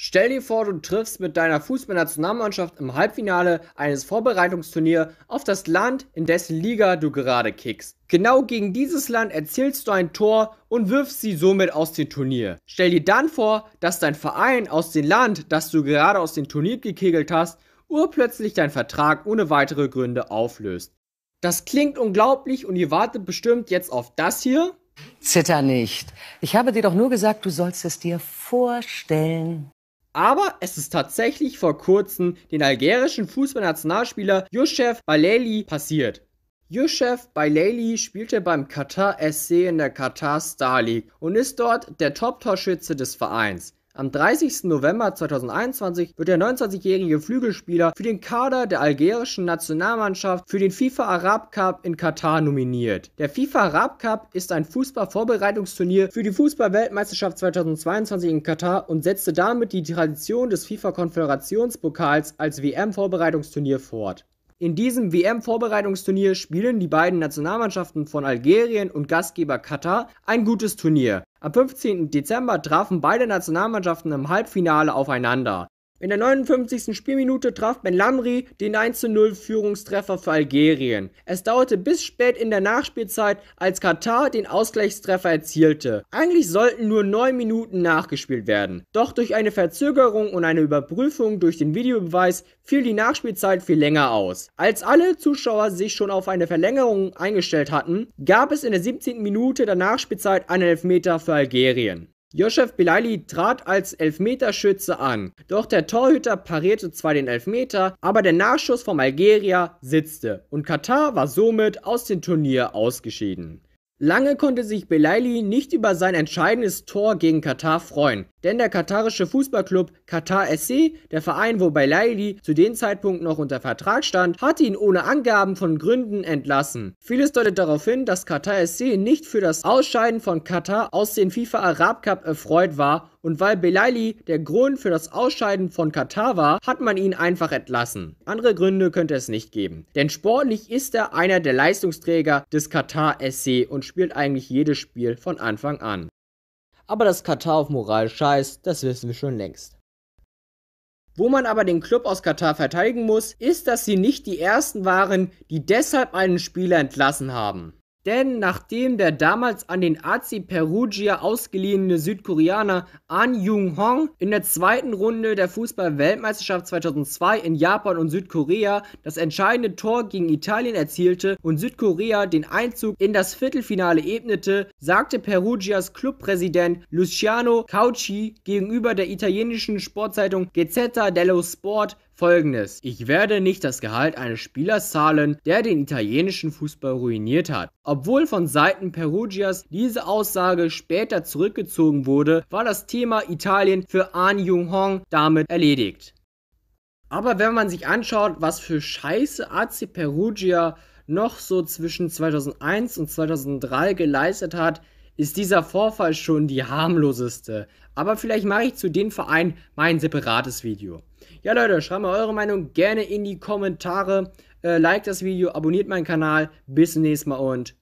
Stell dir vor, du triffst mit deiner Fußballnationalmannschaft im Halbfinale eines Vorbereitungsturniers auf das Land, in dessen Liga du gerade kickst. Genau gegen dieses Land erzielst du ein Tor und wirfst sie somit aus dem Turnier. Stell dir dann vor, dass dein Verein aus dem Land, das du gerade aus dem Turnier gekegelt hast, urplötzlich deinen Vertrag ohne weitere Gründe auflöst. Das klingt unglaublich und ihr wartet bestimmt jetzt auf das hier. Zitter nicht. Ich habe dir doch nur gesagt, du sollst es dir vorstellen. Aber es ist tatsächlich vor kurzem den algerischen Fußballnationalspieler Youssef Baleli passiert. Youssef Baileli spielte beim Qatar SC in der Qatar Star League und ist dort der Top-Torschütze des Vereins. Am 30. November 2021 wird der 29-jährige Flügelspieler für den Kader der algerischen Nationalmannschaft für den FIFA Arab Cup in Katar nominiert. Der FIFA Arab Cup ist ein Fußballvorbereitungsturnier für die Fußballweltmeisterschaft 2022 in Katar und setzte damit die Tradition des FIFA-Konföderationspokals als WM-Vorbereitungsturnier fort. In diesem WM-Vorbereitungsturnier spielen die beiden Nationalmannschaften von Algerien und Gastgeber Katar ein gutes Turnier. Am 15. Dezember trafen beide Nationalmannschaften im Halbfinale aufeinander. In der 59. Spielminute traf Ben Lamri den 1-0 Führungstreffer für Algerien. Es dauerte bis spät in der Nachspielzeit, als Katar den Ausgleichstreffer erzielte. Eigentlich sollten nur 9 Minuten nachgespielt werden. Doch durch eine Verzögerung und eine Überprüfung durch den Videobeweis fiel die Nachspielzeit viel länger aus. Als alle Zuschauer sich schon auf eine Verlängerung eingestellt hatten, gab es in der 17. Minute der Nachspielzeit einen Elfmeter für Algerien. Josef Belali trat als Elfmeterschütze an, doch der Torhüter parierte zwar den Elfmeter, aber der Nachschuss vom Algerier sitzte und Katar war somit aus dem Turnier ausgeschieden. Lange konnte sich Belaili nicht über sein entscheidendes Tor gegen Katar freuen, denn der katarische Fußballclub Katar SC, der Verein, wo Belaili zu dem Zeitpunkt noch unter Vertrag stand, hatte ihn ohne Angaben von Gründen entlassen. Vieles deutet darauf hin, dass Katar SC nicht für das Ausscheiden von Katar aus dem FIFA Arab Cup erfreut war und weil Belali der Grund für das Ausscheiden von Katar war, hat man ihn einfach entlassen. Andere Gründe könnte es nicht geben. Denn sportlich ist er einer der Leistungsträger des Katar SC und spielt eigentlich jedes Spiel von Anfang an. Aber dass Katar auf Moral scheißt, das wissen wir schon längst. Wo man aber den Club aus Katar verteidigen muss, ist, dass sie nicht die ersten waren, die deshalb einen Spieler entlassen haben. Denn nachdem der damals an den AC Perugia ausgeliehene Südkoreaner An Jung-hong in der zweiten Runde der Fußball-Weltmeisterschaft 2002 in Japan und Südkorea das entscheidende Tor gegen Italien erzielte und Südkorea den Einzug in das Viertelfinale ebnete, sagte Perugias Clubpräsident Luciano Cauci gegenüber der italienischen Sportzeitung Gazzetta dello Sport folgendes. Ich werde nicht das Gehalt eines Spielers zahlen, der den italienischen Fußball ruiniert hat. Obwohl von Seiten Perugias diese Aussage später zurückgezogen wurde, war das Thema Italien für Ahn Jung-hong damit erledigt. Aber wenn man sich anschaut, was für Scheiße AC Perugia noch so zwischen 2001 und 2003 geleistet hat, ist dieser Vorfall schon die harmloseste. Aber vielleicht mache ich zu dem Verein mein separates Video. Ja, Leute, schreibt mal eure Meinung gerne in die Kommentare. Äh, like das Video, abonniert meinen Kanal. Bis zum nächsten Mal und